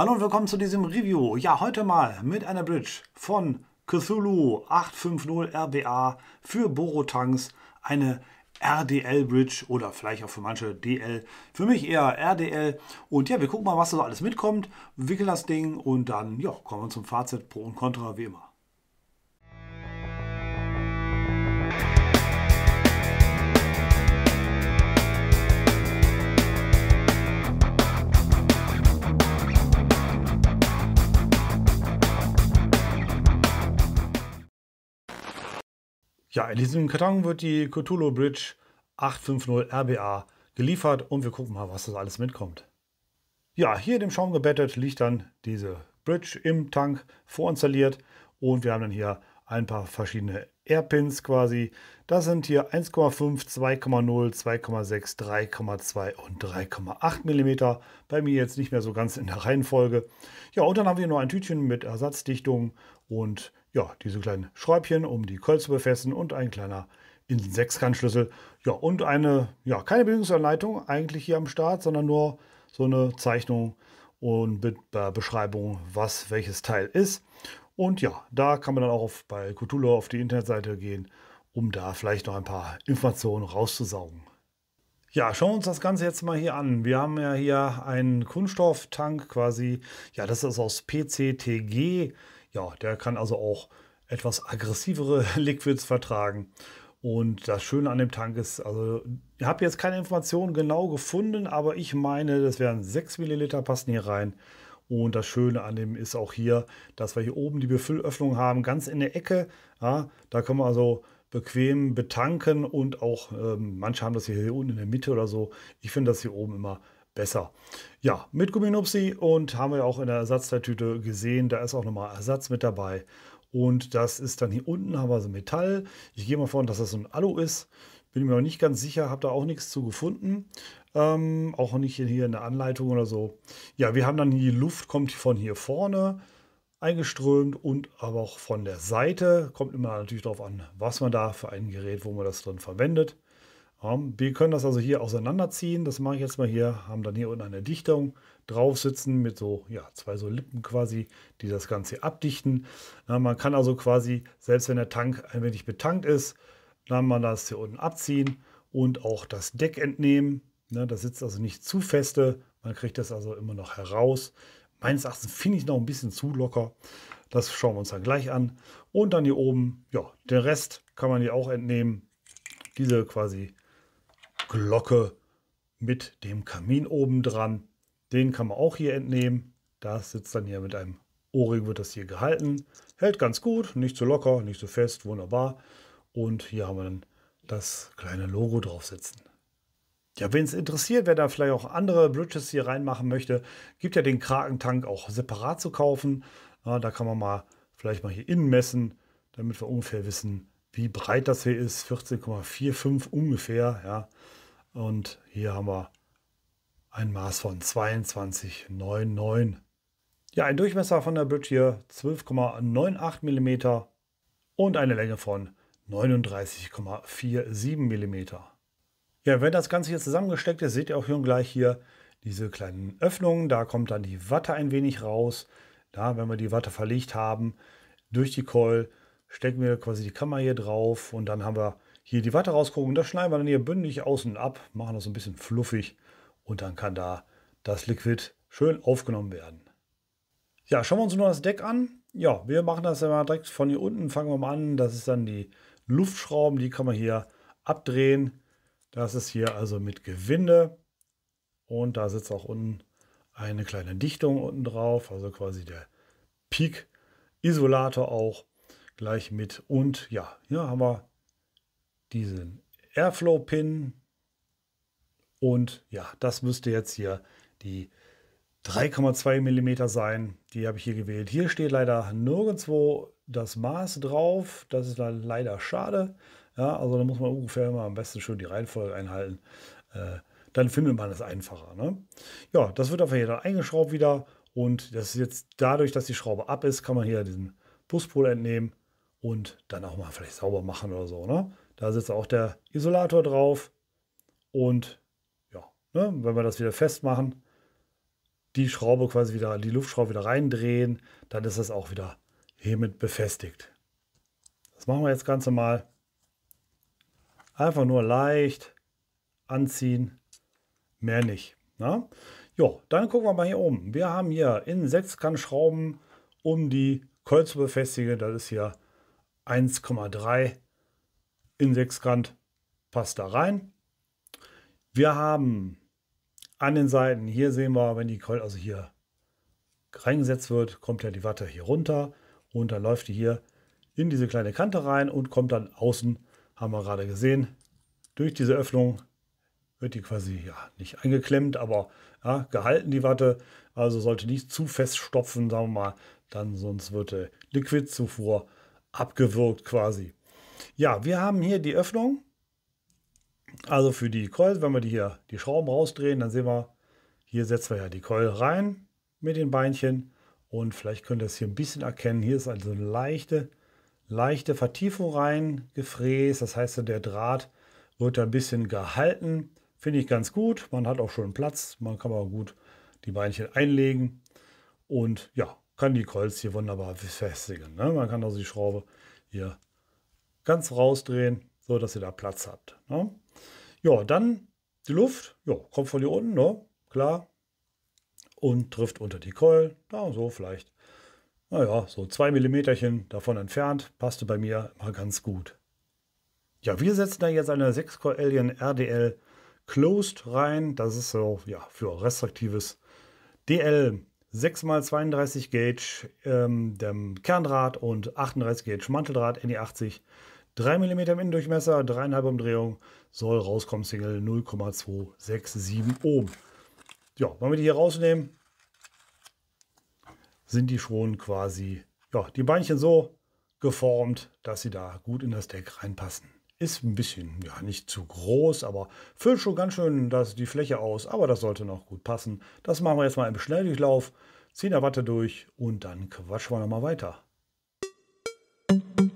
Hallo und willkommen zu diesem Review. Ja, heute mal mit einer Bridge von Cthulhu 850 RBA für Borotanks. Eine RDL Bridge oder vielleicht auch für manche DL. Für mich eher RDL. Und ja, wir gucken mal, was da so alles mitkommt, wickeln das Ding und dann ja, kommen wir zum Fazit Pro und Contra wie immer. Ja, in diesem Karton wird die Cthulhu Bridge 850 RBA geliefert und wir gucken mal, was das alles mitkommt. Ja, hier in dem Schaum gebettet liegt dann diese Bridge im Tank vorinstalliert und wir haben dann hier ein paar verschiedene Airpins quasi. Das sind hier 1,5, 2,0, 2,6, 3,2 und 3,8 mm. Bei mir jetzt nicht mehr so ganz in der Reihenfolge. Ja, und dann haben wir noch ein Tütchen mit Ersatzdichtung und ja, diese kleinen Schräubchen, um die Kölz zu befestigen und ein kleiner Insenkantschlüssel. Ja, und eine, ja, keine Bedienungsanleitung eigentlich hier am Start, sondern nur so eine Zeichnung und Be äh, Beschreibung, was welches Teil ist. Und ja, da kann man dann auch auf, bei Cthulhu auf die Internetseite gehen, um da vielleicht noch ein paar Informationen rauszusaugen. Ja, schauen wir uns das Ganze jetzt mal hier an. Wir haben ja hier einen Kunststofftank quasi, ja, das ist aus PCTG ja, der kann also auch etwas aggressivere Liquids vertragen. Und das Schöne an dem Tank ist, also ich habe jetzt keine Informationen genau gefunden, aber ich meine, das wären 6 Milliliter passen hier rein. Und das Schöne an dem ist auch hier, dass wir hier oben die Befüllöffnung haben, ganz in der Ecke. Ja, da können wir also bequem betanken und auch, ähm, manche haben das hier unten in der Mitte oder so. Ich finde das hier oben immer besser. Ja, mit Gumminupsi und haben wir auch in der Ersatzteiltüte gesehen, da ist auch nochmal Ersatz mit dabei. Und das ist dann hier unten haben wir so Metall. Ich gehe mal vor, dass das so ein Alu ist. Bin mir noch nicht ganz sicher, habe da auch nichts zu gefunden. Ähm, auch nicht hier in der Anleitung oder so. Ja, wir haben dann die Luft, kommt von hier vorne eingeströmt und aber auch von der Seite. Kommt immer natürlich darauf an, was man da für ein Gerät, wo man das drin verwendet. Ähm, wir können das also hier auseinanderziehen. Das mache ich jetzt mal hier. Haben dann hier unten eine Dichtung drauf sitzen mit so ja, zwei so Lippen quasi, die das Ganze abdichten. Na, man kann also quasi, selbst wenn der Tank ein wenig betankt ist, dann man das hier unten abziehen und auch das Deck entnehmen. Na, das sitzt also nicht zu feste. Man kriegt das also immer noch heraus. Meines Erachtens finde ich noch ein bisschen zu locker. Das schauen wir uns dann gleich an. Und dann hier oben, ja, den Rest kann man hier auch entnehmen. Diese quasi Glocke mit dem Kamin oben dran. Den kann man auch hier entnehmen. Das sitzt dann hier mit einem Ohrring wird das hier gehalten. Hält ganz gut, nicht so locker, nicht so fest, wunderbar. Und hier haben wir dann das kleine Logo drauf sitzen. Ja, wenn es interessiert, wer da vielleicht auch andere Bridges hier reinmachen möchte, gibt ja den Krakentank auch separat zu kaufen. Ja, da kann man mal vielleicht mal hier innen messen, damit wir ungefähr wissen, wie breit das hier ist. 14,45 ungefähr. Ja. Und hier haben wir ein Maß von 22,99. Ja, ein Durchmesser von der Bridge hier 12,98 mm und eine Länge von 39,47 mm. Ja, wenn das Ganze hier zusammengesteckt ist, seht ihr auch schon gleich hier diese kleinen Öffnungen. Da kommt dann die Watte ein wenig raus. Da, wenn wir die Watte verlegt haben, durch die Coil stecken wir quasi die Kammer hier drauf und dann haben wir hier die Watte rausgucken. Das schneiden wir dann hier bündig außen ab, machen das so ein bisschen fluffig und dann kann da das Liquid schön aufgenommen werden. Ja, schauen wir uns nur das Deck an. Ja, wir machen das ja mal direkt von hier unten. Fangen wir mal an. Das ist dann die Luftschrauben, die kann man hier abdrehen. Das ist hier also mit Gewinde. Und da sitzt auch unten eine kleine Dichtung unten drauf, also quasi der Peak Isolator auch gleich mit. Und ja, hier haben wir diesen Airflow-Pin und ja, das müsste jetzt hier die 3,2 mm sein. Die habe ich hier gewählt. Hier steht leider nirgendwo das Maß drauf. Das ist dann leider schade. Ja, also da muss man ungefähr immer am besten schön die Reihenfolge einhalten. Äh, dann findet man es einfacher. Ne? Ja, das wird auf jeden Fall eingeschraubt wieder. Und das ist jetzt dadurch, dass die Schraube ab ist, kann man hier diesen Buspol entnehmen und dann auch mal vielleicht sauber machen oder so. Ne? Da sitzt auch der Isolator drauf. Und ja, ne, wenn wir das wieder festmachen, die Schraube quasi wieder, die Luftschraube wieder reindrehen, dann ist das auch wieder hiermit befestigt. Das machen wir jetzt Ganze mal. Einfach nur leicht anziehen, mehr nicht. Na? Ne? Jo, dann gucken wir mal hier oben. Wir haben hier in Sechskantschrauben, um die Keul zu befestigen, das ist hier 1,3 in 6 Rand passt da rein. Wir haben an den Seiten, hier sehen wir, wenn die Keule also hier reingesetzt wird, kommt ja die Watte hier runter und dann läuft die hier in diese kleine Kante rein und kommt dann außen, haben wir gerade gesehen, durch diese Öffnung wird die quasi ja nicht eingeklemmt, aber ja, gehalten die Watte. Also sollte nicht zu fest stopfen, sagen wir mal, dann sonst wird die äh, Liquidzufuhr abgewürgt quasi. Ja, wir haben hier die Öffnung. Also für die Coils, wenn wir die hier die Schrauben rausdrehen, dann sehen wir, hier setzen wir ja die Coil rein mit den Beinchen. Und vielleicht könnt ihr es hier ein bisschen erkennen. Hier ist also eine leichte, leichte Vertiefung rein gefräst. Das heißt, der Draht wird ein bisschen gehalten. Finde ich ganz gut. Man hat auch schon Platz. Man kann auch gut die Beinchen einlegen. Und ja, kann die Coils hier wunderbar befestigen. Ne? Man kann also die Schraube hier ganz rausdrehen, so dass ihr da Platz habt. Ne? Ja, dann die Luft, ja, kommt von hier unten, ne? klar, und trifft unter die Keulen, da so vielleicht. Naja, so zwei Millimeterchen davon entfernt, passte bei mir mal ganz gut. Ja, wir setzen da jetzt eine 6 Core Alien RDL Closed rein. Das ist so, ja, für restriktives DL 6x32 Gauge ähm, dem Kerndraht und 38 Gauge Manteldraht NE80. 3 mm im Innendurchmesser, 3,5 Umdrehung, soll rauskommen Single 0,267 Ohm. Ja, wenn wir die hier rausnehmen, sind die schon quasi, ja, die Beinchen so geformt, dass sie da gut in das Deck reinpassen. Ist ein bisschen, ja, nicht zu groß, aber füllt schon ganz schön das, die Fläche aus. Aber das sollte noch gut passen. Das machen wir jetzt mal im Schnelldurchlauf. Ziehen der Watte durch und dann quatschen wir nochmal weiter. Musik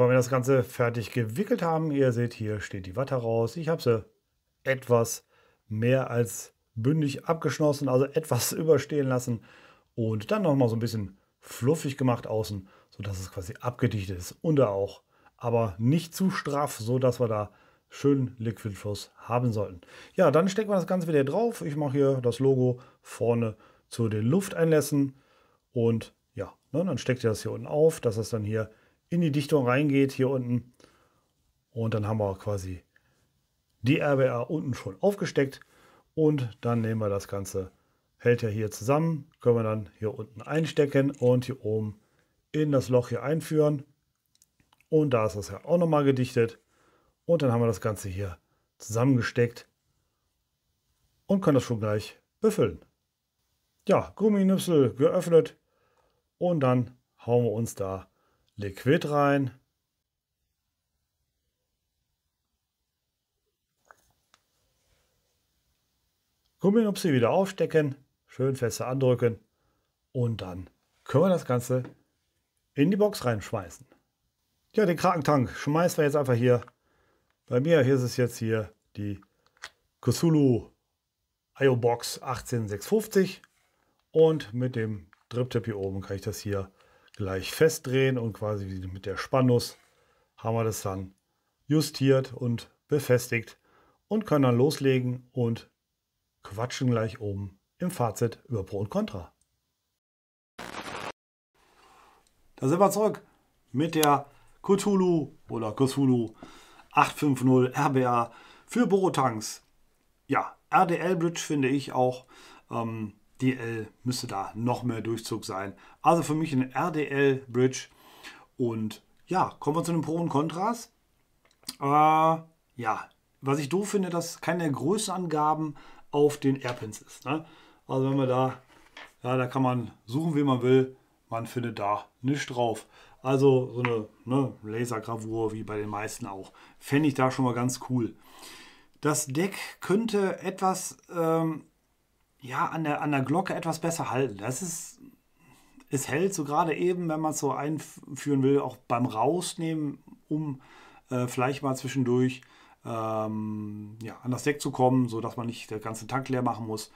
Aber wenn wir das Ganze fertig gewickelt haben, ihr seht, hier steht die Watte raus. Ich habe sie etwas mehr als bündig abgeschlossen, also etwas überstehen lassen und dann noch mal so ein bisschen fluffig gemacht außen, sodass es quasi abgedichtet ist und auch, aber nicht zu straff, sodass wir da schön Liquid Fluss haben sollten. Ja, dann stecken wir das Ganze wieder drauf. Ich mache hier das Logo vorne zu den Lufteinlässen und ja, ne, dann steckt ihr das hier unten auf, dass das dann hier in die Dichtung reingeht hier unten. Und dann haben wir quasi die RBA unten schon aufgesteckt. Und dann nehmen wir das Ganze, hält ja hier zusammen, können wir dann hier unten einstecken und hier oben in das Loch hier einführen. Und da ist das ja auch nochmal gedichtet. Und dann haben wir das Ganze hier zusammengesteckt und können das schon gleich befüllen. Ja, Gumminüpsel geöffnet und dann hauen wir uns da Liquid rein. sie wieder aufstecken, schön fester andrücken und dann können wir das Ganze in die Box reinschmeißen. Ja, den Krakentank schmeißen wir jetzt einfach hier. Bei mir hier ist es jetzt hier die Kusulu IO Box 18650 und mit dem drip tip hier oben kann ich das hier gleich festdrehen und quasi mit der Spannnuss haben wir das dann justiert und befestigt und können dann loslegen und quatschen gleich oben im Fazit über Pro und Contra. Da sind wir zurück mit der Cthulhu oder Cthulhu 850 RBA für Borotanks. Ja, RDL Bridge finde ich auch ähm, DL müsste da noch mehr Durchzug sein. Also für mich ein RDL Bridge. Und ja, kommen wir zu den Pro und Kontras. Äh, ja, was ich doof finde, dass keine Größenangaben auf den Airpins ist. Ne? Also wenn man da, ja, da kann man suchen, wie man will. Man findet da nichts drauf. Also so eine ne, Lasergravur, wie bei den meisten auch. Fände ich da schon mal ganz cool. Das Deck könnte etwas ähm, ja, an der, an der Glocke etwas besser halten. Das ist, es hält so gerade eben, wenn man es so einführen will, auch beim Rausnehmen, um äh, vielleicht mal zwischendurch ähm, ja, an das Deck zu kommen, sodass man nicht den ganzen Tank leer machen muss.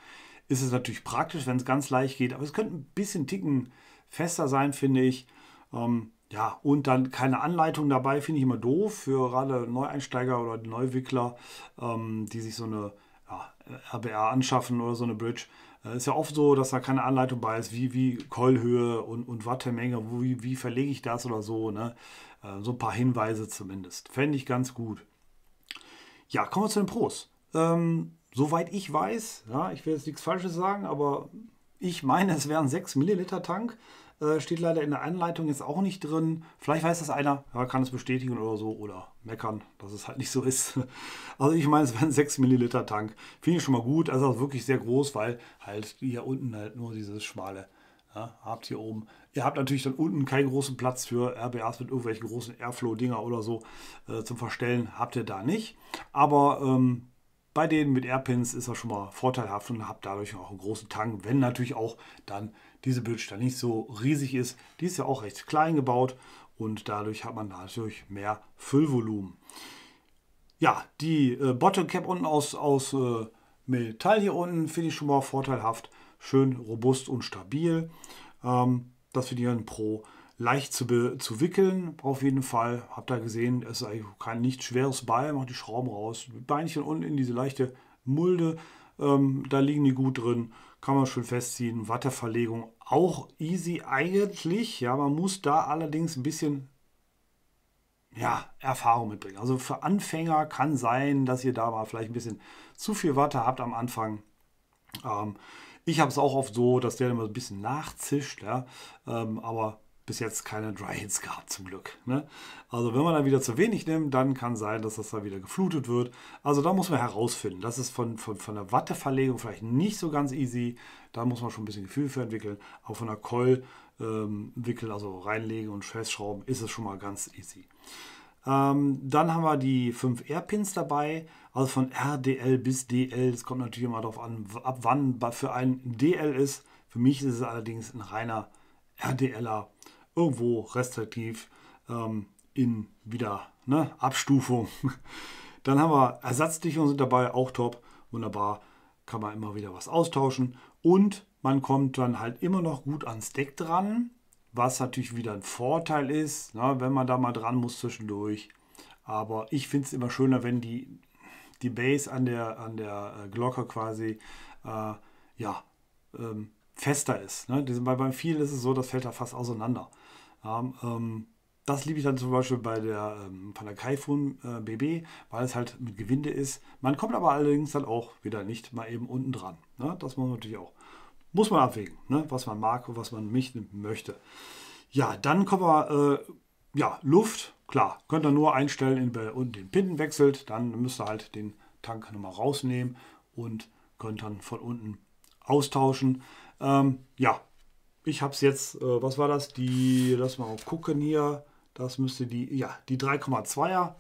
Ist es natürlich praktisch, wenn es ganz leicht geht, aber es könnte ein bisschen ticken fester sein, finde ich. Ähm, ja, und dann keine Anleitung dabei, finde ich immer doof für gerade Neueinsteiger oder Neuwickler, ähm, die sich so eine ja, RBR anschaffen oder so eine Bridge. Äh, ist ja oft so, dass da keine Anleitung bei ist, wie, wie Keulhöhe und, und Wattemenge, wie, wie verlege ich das oder so. Ne? Äh, so ein paar Hinweise zumindest. Fände ich ganz gut. Ja, kommen wir zu den Pros. Ähm, soweit ich weiß, ja, ich will jetzt nichts Falsches sagen, aber ich meine, es wären 6 Milliliter Tank. Äh, steht leider in der Anleitung jetzt auch nicht drin. Vielleicht weiß das einer, ja, kann es bestätigen oder so oder meckern, dass es halt nicht so ist. Also ich meine, es wäre ein 6 Milliliter Tank. Finde ich schon mal gut. Also wirklich sehr groß, weil halt hier unten halt nur dieses schmale ja, habt hier oben. Ihr habt natürlich dann unten keinen großen Platz für RBAs mit irgendwelchen großen Airflow-Dinger oder so äh, zum Verstellen. Habt ihr da nicht. Aber ähm, bei denen mit Airpins ist das schon mal vorteilhaft und habt dadurch auch einen großen Tank, wenn natürlich auch dann diese Bildstadt nicht so riesig ist. Die ist ja auch recht klein gebaut und dadurch hat man natürlich mehr Füllvolumen. Ja, die äh, Cap unten aus, aus äh, Metall hier unten finde ich schon mal vorteilhaft. Schön robust und stabil. Ähm, das finde ich ein Pro. Leicht zu, zu wickeln, auf jeden Fall. Habt ihr gesehen, es ist eigentlich kein nicht Schweres Ball. Macht die Schrauben raus. Beinchen unten in diese leichte Mulde. Ähm, da liegen die gut drin kann man schon festziehen. Watteverlegung auch easy eigentlich. Ja, man muss da allerdings ein bisschen ja, Erfahrung mitbringen. Also für Anfänger kann sein, dass ihr da mal vielleicht ein bisschen zu viel Watte habt am Anfang. Ähm, ich habe es auch oft so, dass der immer ein bisschen nachzischt. Ja? Ähm, aber bis jetzt keine Dry Hits gehabt, zum Glück. Ne? Also wenn man da wieder zu wenig nimmt, dann kann sein, dass das da wieder geflutet wird. Also da muss man herausfinden. Das ist von, von, von der Watteverlegung vielleicht nicht so ganz easy. Da muss man schon ein bisschen Gefühl für entwickeln. Auch von der Coil ähm, wickeln, also reinlegen und festschrauben, ist es schon mal ganz easy. Ähm, dann haben wir die 5R-Pins dabei, also von RDL bis DL. Das kommt natürlich immer darauf an, ab wann für einen DL ist. Für mich ist es allerdings ein reiner RDLer irgendwo restriktiv ähm, in wieder ne, Abstufung. Dann haben wir Ersatzdichtungen sind dabei, auch top, wunderbar, kann man immer wieder was austauschen und man kommt dann halt immer noch gut ans Deck dran, was natürlich wieder ein Vorteil ist, ne, wenn man da mal dran muss zwischendurch. Aber ich finde es immer schöner, wenn die, die Base an der, an der äh, Glocke quasi äh, ja, ähm, fester ist. Ne? Bei, bei vielen ist es so, das fällt da fast auseinander. Ähm, ähm, das liebe ich dann zum Beispiel bei der ähm, Panda Kaifun äh, BB, weil es halt mit Gewinde ist. Man kommt aber allerdings dann auch wieder nicht mal eben unten dran. Ne? Das muss man natürlich auch. Muss man abwägen, ne? was man mag und was man nicht möchte. Ja, dann kommen wir, äh, ja, Luft, klar, könnt ihr nur einstellen, wenn ihr unten den Pinnen wechselt, dann müsst ihr halt den Tank nochmal rausnehmen und könnt dann von unten austauschen. Ähm, ja, ich habe es jetzt, äh, was war das? Die, lass mal gucken hier. Das müsste die, ja, die 3,2er.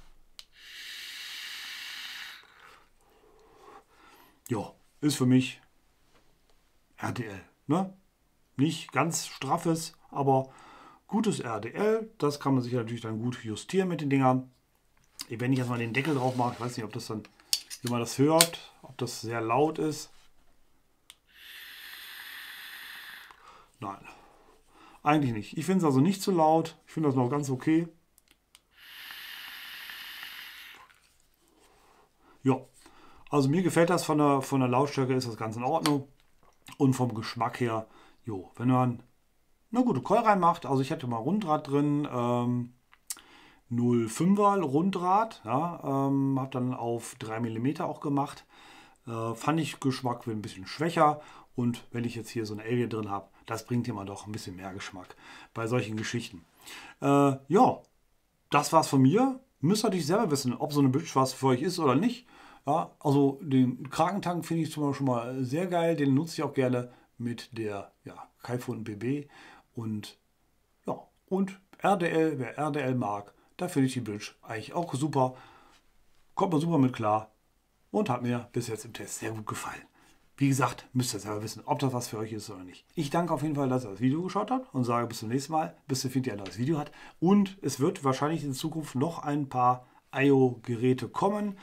Ja, ist für mich RDL. Ne? Nicht ganz straffes, aber gutes RDL. Das kann man sich natürlich dann gut justieren mit den Dingern. Wenn ich jetzt mal den Deckel drauf mache, ich weiß nicht, ob das dann, wie man das hört, ob das sehr laut ist. Nein, eigentlich nicht. Ich finde es also nicht zu laut. Ich finde das noch ganz okay. Ja, also mir gefällt das von der, von der Lautstärke, ist das ganz in Ordnung. Und vom Geschmack her, jo, wenn man eine gute Keul reinmacht, also ich hatte mal Rundrad drin, ähm, 05er Rundrad, ja, ähm, habe dann auf 3 mm auch gemacht. Äh, fand ich Geschmack ein bisschen schwächer und wenn ich jetzt hier so eine Alien drin habe, das bringt dir mal doch ein bisschen mehr Geschmack bei solchen Geschichten. Äh, ja, das war's von mir. Müsst ihr natürlich selber wissen, ob so eine Bitch was für euch ist oder nicht. Ja, also den Krakentank finde ich zum Beispiel schon mal sehr geil. Den nutze ich auch gerne mit der ja, Kaifun BB. Und ja, und RDL, wer RDL mag, da finde ich die Bridge eigentlich auch super. Kommt man super mit klar und hat mir bis jetzt im Test sehr gut gefallen. Wie gesagt, müsst ihr selber wissen, ob das was für euch ist oder nicht. Ich danke auf jeden Fall, dass ihr das Video geschaut habt und sage bis zum nächsten Mal, bis der ihr ein neues Video hat. Und es wird wahrscheinlich in Zukunft noch ein paar IO-Geräte kommen.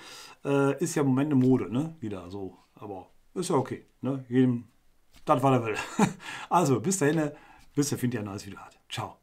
Äh, ist ja im Moment eine Mode, ne? Wieder so. Aber ist ja okay. Ne? Jedem das, was er will. also, bis dahin, bis der ihr ein neues Video hat. Ciao.